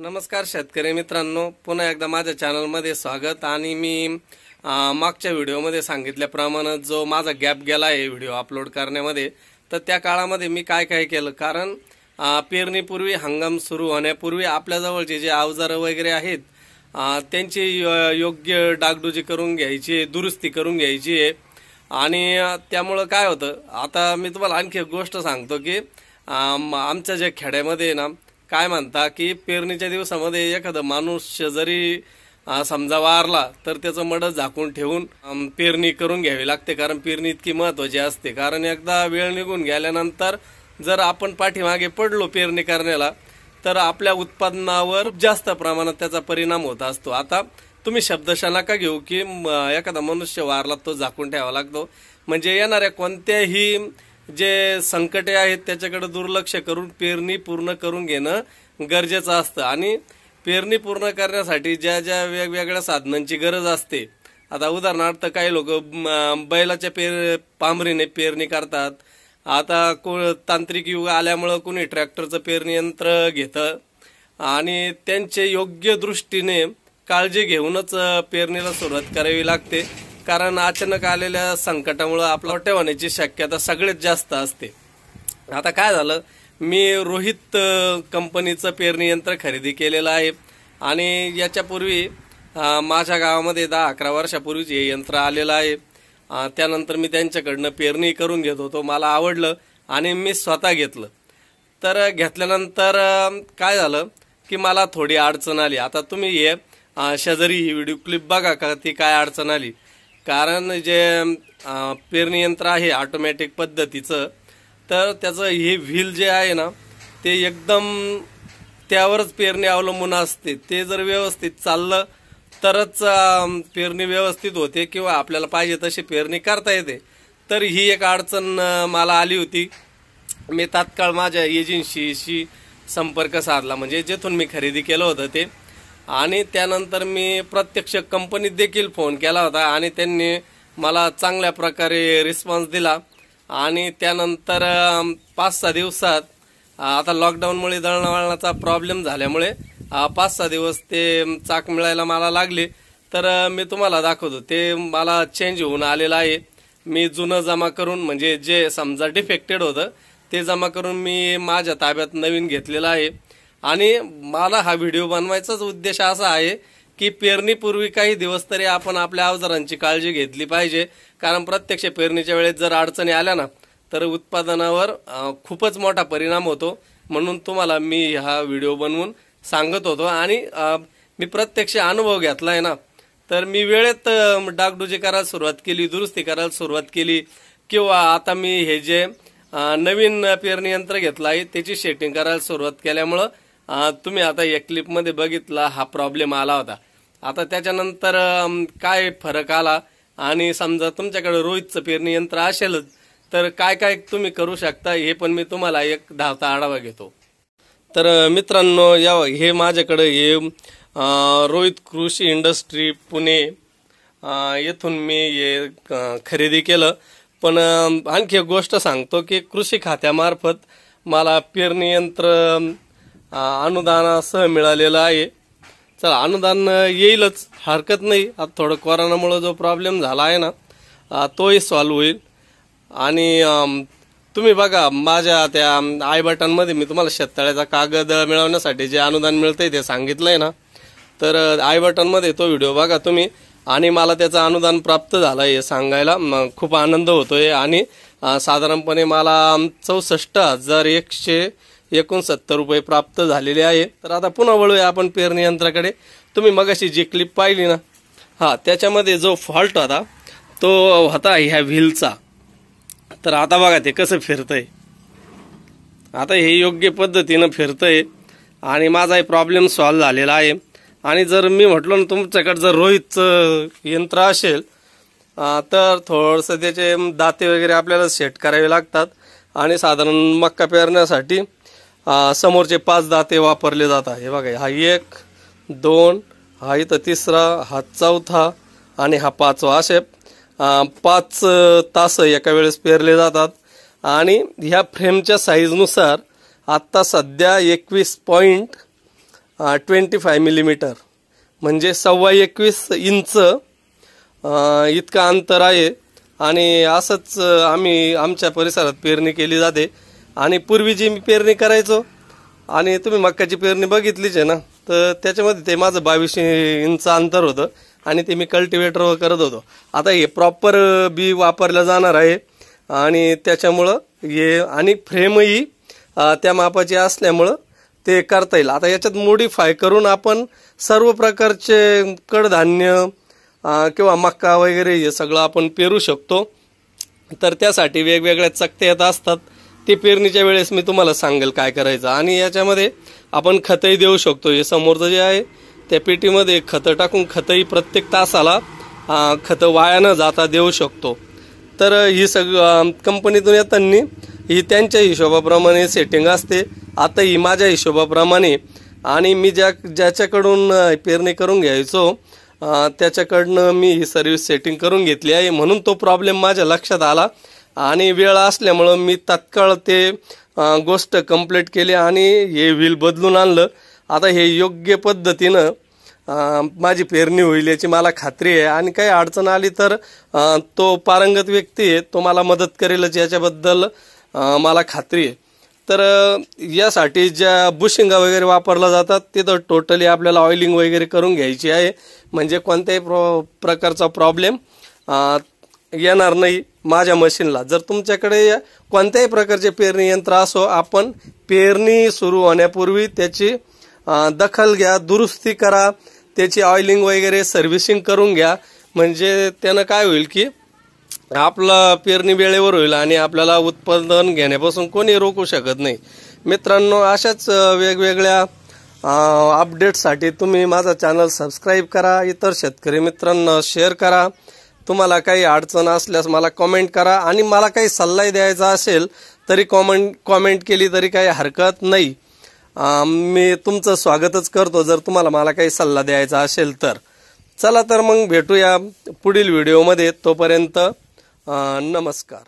नमस्कार शेतकरी मित्रांनो पुन्हा एकदा माझ्या चॅनलमध्ये स्वागत आणि मी मागच्या व्हिडिओमध्ये सांगितल्याप्रमाणे जो माझा गॅप गेला आहे व्हिडिओ अपलोड करण्यामध्ये तर त्या काळामध्ये मी काय काय केलं कारण पेरणीपूर्वी हंगाम सुरू होण्यापूर्वी आपल्याजवळचे जे अवजारं वगैरे आहेत त्यांची योग्य डागडुजी करून घ्यायची आहे दुरुस्ती करून घ्यायची आहे आणि त्यामुळं काय होतं आता मी तुम्हाला आणखी एक गोष्ट सांगतो की आमच्या ज्या खेड्यामध्ये ना काय म्हणता की पेरणीच्या दिवसामध्ये एखादा माणूस शेजारी समजा वारला तर त्याचं मड झाकून ठेवून पेरणी करून घ्यावी लागते कारण पेरणी इतकी महत्वाची असते कारण एकदा वेळ निघून गेल्यानंतर जर आपण पाठीमागे पडलो पेरणी करण्याला तर आपल्या उत्पादनावर जास्त प्रमाणात त्याचा परिणाम होत असतो आता तुम्ही शब्दशा नका घेऊ की एखादा मनुष्य वारला तो झाकून ठेवावा लागतो म्हणजे येणाऱ्या कोणत्याही जे संकटे आहेत त्याच्याकडे दुर्लक्ष करून पेरणी पूर्ण करून घेणं गरजेचं असतं आणि पेरणी पूर्ण करण्यासाठी ज्या ज्या वेगवेगळ्या साधनांची गरज असते आता उदाहरणार्थ काही लोक बैलाच्या पेर पांभरीने पेरणी करतात आता को तांत्रिक युग आल्यामुळं कोणी ट्रॅक्टरचं पेरणी यंत्र घेतं आणि त्यांचे योग्य दृष्टीने काळजी घेऊनच पेरणीला सुरुवात करावी लागते कारण अचानक आलेल्या संकटामुळं आपला होण्याची शक्यता सगळ्यात जास्त असते आता काय झालं मी रोहित कंपनीचं पेरणी यंत्र खरेदी केलेलं आहे आणि याच्यापूर्वी माझ्या गावामध्ये दहा अकरा वर्षापूर्वीच हे यंत्र आलेलं आहे त्यानंतर मी त्यांच्याकडनं पेरणी करून घेत होतो मला आवडलं आणि मी स्वतः घेतलं तर घेतल्यानंतर काय झालं की मला थोडी अडचण आली आता तुम्ही हे शेजारी ही व्हिडिओ क्लिप बघा का ती काय अडचण आली कारण जे पेरणी यंत्र आहे ऑटोमॅटिक पद्धतीचं तर त्याचं हे व्हील जे आहे ना ते एकदम त्यावरच पेरणी अवलंबून असते ते जर व्यवस्थित चाललं तरच पेरणी व्यवस्थित होते किंवा आपल्याला पाहिजे तशी पेरणी करता येते तर ही एक अडचण मला आली होती मी तात्काळ माझ्या एजन्सीशी संपर्क साधला म्हणजे जेथून मी खरेदी केलं होतं ते आणि त्यानंतर मी प्रत्यक्ष कंपनीत देखील फोन केला होता आणि त्यांनी मला चांगल्या प्रकारे रिस्पॉन्स दिला आणि त्यानंतर पाच सहा दिवसात आता लॉकडाऊनमुळे दळणवळणाचा प्रॉब्लेम झाल्यामुळे पाच सहा दिवस ते चाक मिळायला मला लागले तर मी तुम्हाला दाखवतो ते मला चेंज होऊन आलेलं आहे मी जुनं जमा करून म्हणजे जे समजा डिफेक्टेड होतं ते जमा करून मी माझ्या ताब्यात नवीन घेतलेलं आहे आणि मला हा व्हिडिओ बनवायचाच उद्देश असा आहे की पेरणीपूर्वी काही दिवस तरी आपण आपल्या अवजारांची काळजी घेतली पाहिजे कारण प्रत्यक्ष पेरणीच्या वेळेत जर अडचणी आल्या ना तर उत्पादनावर खूपच मोठा परिणाम होतो म्हणून तुम्हाला मी हा व्हिडिओ बनवून सांगत होतो आणि मी प्रत्यक्ष अनुभव घेतला आहे ना तर मी वेळेत डागडुजी करायला सुरुवात केली दुरुस्ती करायला सुरुवात केली किंवा आता मी हे जे नवीन पेरणी यंत्र घेतलं आहे त्याची शेटिंग करायला सुरुवात केल्यामुळं तुम्ही आता या क्लिपमध्ये बघितला हा प्रॉब्लेम आला होता आता त्याच्यानंतर काय फरक आला आणि समजा तुमच्याकडे रोहितचं पेरणी यंत्र असेलच तर काय काय तुम्ही करू शकता हे पण मी तुम्हाला एक धावता आढावा घेतो तर मित्रांनो या हे माझ्याकडे हे रोहित कृषी इंडस्ट्री पुणे येथून मी हे खरेदी केलं पण आणखी एक गोष्ट सांगतो की कृषी खात्यामार्फत मला पेरणी यंत्र अनुदानासह मिळालेलं आहे चला अनुदान येईलच हरकत नाही आता थोडं कोरोनामुळं जो प्रॉब्लेम झाला आहे ना तोही सॉल्व होईल आणि तुम्ही बघा माझ्या त्या आय बटनमध्ये मी तुम्हाला शेततळ्याचा कागद मिळवण्यासाठी जे अनुदान मिळतंय ते सांगितलं आहे ना तर आय बटनमध्ये तो व्हिडिओ बघा तुम्ही आणि मला त्याचं अनुदान प्राप्त झालं आहे सांगायला खूप आनंद होतोय आणि साधारणपणे मला चौसष्ट हजार एकशे एकोणसत्तर रुपये प्राप्त झालेले आहे तर आता पुन्हा वळूया आपण पेरणी यंत्राकडे तुम्ही मगाशी जी क्लिप पाहिली ना हां त्याच्यामध्ये जो फॉल्ट होता तो होता ह्या व्हीलचा तर आता बघा ते कसं फिरतंय आता हे योग्य पद्धतीनं फिरतंय आणि माझाही प्रॉब्लेम सॉल्व्ह झालेला आहे आणि जर मी म्हटलो ना तुमच्याकडं जर रोहितचं यंत्र असेल तर थोडंसं त्याचे दाते वगैरे आपल्याला सेट करावे लागतात आणि साधारण मक्का पेरण्यासाठी समोरचे पाच दाते वापरले जातात हे बघा हा एक दोन हा इथं तिसरा हा चौथा आणि हा पाचवा असे पाच तास एका वेळेस पेरले जातात आणि ह्या फ्रेमच्या साईजनुसार आत्ता सध्या एकवीस पॉईंट ट्वेंटी फाय मिलीमीटर म्हणजे सव्वा एकवीस इंच इतकं अंतर आहे आणि असंच आम्ही आमच्या परिसरात पेरणी केली जाते आणि पूर्वी जी मी पेरणी करायचो आणि तुम्ही मक्काची पेरणी बघितलीच आहे ना तर त्याच्यामध्ये ते माझं बावीस इंच अंतर होतं आणि ते मी कल्टिवेटर करत होतो आता हे प्रॉपर बी वापरलं जाणार आहे आणि त्याच्यामुळं हे आणि फ्रेमही त्या मापाची असल्यामुळं ते करता येईल आता याच्यात मोडीफाय करून आपण सर्व प्रकारचे कडधान्य किंवा मक्का वगैरे हे सगळं आपण पेरू शकतो तर त्यासाठी वेगवेगळ्या चकत्या येत असतात ते पेरणीच्या वेळेस मी तुम्हाला सांगेल काय करायचं आणि याच्यामध्ये आपण खतही देऊ शकतो हे समोरचं जे आहे त्या पेटीमध्ये खतं टाकून खतंही प्रत्येक तासाला खतं वायानं जाता देऊ शकतो तर ही सग कंपनीतून येताना ही त्यांच्या हिशोबाप्रमाणे सेटिंग असते आता ही माझ्या हिशोबाप्रमाणे आणि मी ज्या ज्याच्याकडून पेरणी करून घ्यायचो त्याच्याकडनं मी ही सर्व्हिस सेटिंग करून घेतली आहे म्हणून तो प्रॉब्लेम माझ्या लक्षात आला आणि वेळ असल्यामुळं मी तत्काळ ते गोष्ट कंप्लीट केली आणि हे व्हील बदलून आणलं आता हे योग्य पद्धतीनं माझी पेरणी होईल याची मला खात्री आहे आणि काही अडचण आली तर तो पारंगत व्यक्ती आहे तो मला मदत करेलच याच्याबद्दल मला खात्री आहे तर यासाठी ज्या बुशिंगा वगैरे वापरल्या जातात ते तर टोटली आपल्याला ऑइलिंग वगैरे करून घ्यायची आहे म्हणजे कोणत्याही प्रो प्रकारचा प्रॉब्लेम येणार नाही माझ्या मशीनला जर तुमच्याकडे कोणत्याही प्रकारचे पेरणी यंत्र असो आपण पेरणी सुरू होण्यापूर्वी त्याची दखल घ्या दुरुस्ती करा त्याची ऑइलिंग वगैरे सर्व्हिसिंग करून घ्या म्हणजे त्यानं काय होईल की आपलं पेरणी वेळेवर होईल आणि आपल्याला उत्पादन घेण्यापासून कोणी रोखू शकत नाही मित्रांनो अशाच वेगवेगळ्या अपडेटसाठी तुम्ही माझा चॅनल सबस्क्राईब करा इतर शेतकरी मित्रांना शेअर करा तुम्हाला काही अडचण असल्यास मला कॉमेंट करा आणि मला काही सल्लाही द्यायचा असेल तरी कॉमेंट कॉमेंट केली तरी काही हरकत नाही मी तुमचं स्वागतच करतो जर तुम्हाला मला काही सल्ला द्यायचा असेल तर चला तर मग भेटूया पुढील व्हिडिओमध्ये तोपर्यंत नमस्कार